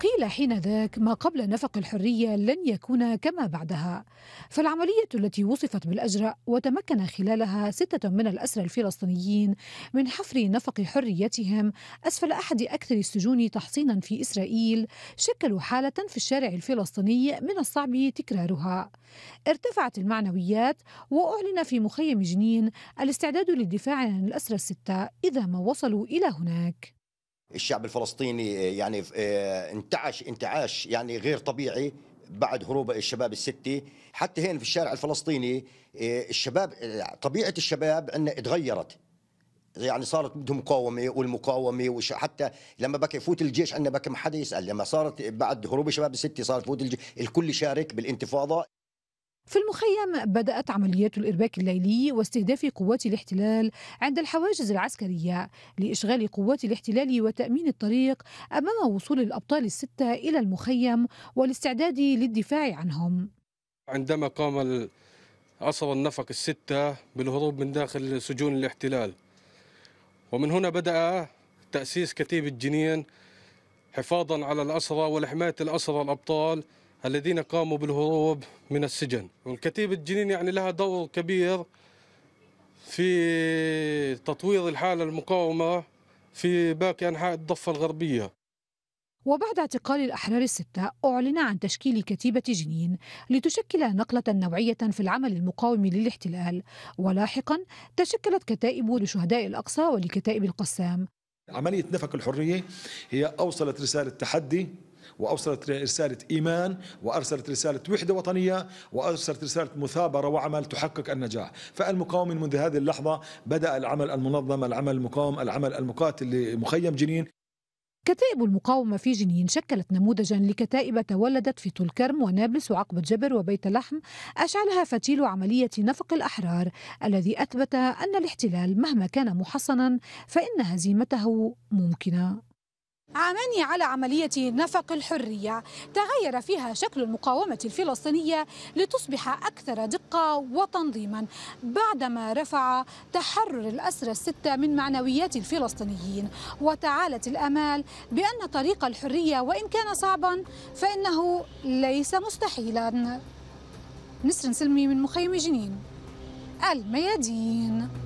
قيل حين ذاك ما قبل نفق الحرية لن يكون كما بعدها فالعملية التي وصفت بالأجرأ وتمكن خلالها ستة من الأسرى الفلسطينيين من حفر نفق حريتهم أسفل أحد أكثر السجون تحصينا في إسرائيل شكلوا حالة في الشارع الفلسطيني من الصعب تكرارها ارتفعت المعنويات وأعلن في مخيم جنين الاستعداد للدفاع عن الأسرى الستة إذا ما وصلوا إلى هناك الشعب الفلسطيني آه، يعني آه، انتعش انتعاش يعني غير طبيعي بعد هروب الشباب الستي حتى هين في الشارع الفلسطيني آه، الشباب طبيعة الشباب عندنا اتغيرت يعني صارت بدهم مقاومه والمقاومه وش حتى لما بكى يفوت الجيش عندنا بكى ما حدا يسال لما صارت بعد هروب الشباب الستي صارت يفوت الجيش الكل شارك بالانتفاضه في المخيم بدأت عمليات الإرباك الليلي واستهداف قوات الاحتلال عند الحواجز العسكرية لإشغال قوات الاحتلال وتأمين الطريق أمام وصول الأبطال الستة إلى المخيم والاستعداد للدفاع عنهم عندما قام عصر النفق الستة بالهروب من داخل سجون الاحتلال ومن هنا بدأ تأسيس كتيبة جنين حفاظا على الأسرى ولحماية الأسرى الأبطال الذين قاموا بالهروب من السجن والكتيبة جنين يعني لها دور كبير في تطوير الحالة المقاومة في باقي أنحاء الضفة الغربية وبعد اعتقال الأحرار الستة أعلن عن تشكيل كتيبة جنين لتشكل نقلة نوعية في العمل المقاوم للاحتلال ولاحقا تشكلت كتائب لشهداء الأقصى ولكتائب القسام عملية نفق الحرية هي أوصلت رسالة تحدي وأوصلت رسالة إيمان وأرسلت رسالة وحدة وطنية وأرسلت رسالة مثابرة وعمل تحقق النجاح فالمقاومين منذ هذه اللحظة بدأ العمل المنظم العمل المقاوم العمل المقاتل لمخيم جنين كتائب المقاومة في جنين شكلت نموذجا لكتائب تولدت في طول كرم ونابلس وعقبة جبر وبيت لحم أشعلها فتيل عملية نفق الأحرار الذي أثبت أن الاحتلال مهما كان محصنا فإن هزيمته ممكنة عامان على عملية نفق الحرية تغير فيها شكل المقاومة الفلسطينية لتصبح أكثر دقة وتنظيما بعدما رفع تحرر الأسرى الستة من معنويات الفلسطينيين وتعالت الأمال بأن طريق الحرية وإن كان صعبا فإنه ليس مستحيلا نسر سلمي من مخيم جنين الميادين